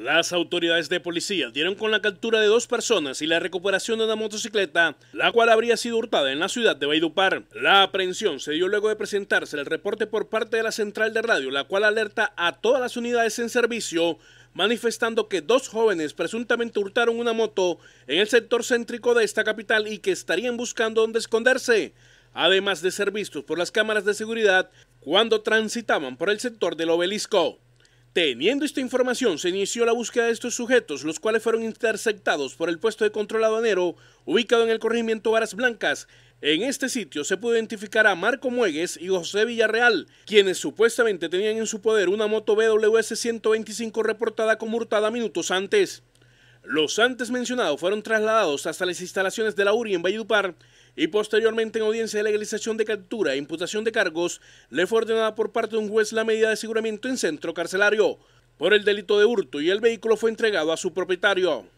Las autoridades de policía dieron con la captura de dos personas y la recuperación de una motocicleta, la cual habría sido hurtada en la ciudad de Baidupar. La aprehensión se dio luego de presentarse el reporte por parte de la central de radio, la cual alerta a todas las unidades en servicio, manifestando que dos jóvenes presuntamente hurtaron una moto en el sector céntrico de esta capital y que estarían buscando dónde esconderse, además de ser vistos por las cámaras de seguridad cuando transitaban por el sector del obelisco. Teniendo esta información, se inició la búsqueda de estos sujetos, los cuales fueron interceptados por el puesto de control aduanero ubicado en el corregimiento Varas Blancas. En este sitio se pudo identificar a Marco Muegues y José Villarreal, quienes supuestamente tenían en su poder una moto BWS 125 reportada como hurtada minutos antes. Los antes mencionados fueron trasladados hasta las instalaciones de la URI en Valledupar y posteriormente en audiencia de legalización de captura e imputación de cargos le fue ordenada por parte de un juez la medida de aseguramiento en centro carcelario por el delito de hurto y el vehículo fue entregado a su propietario.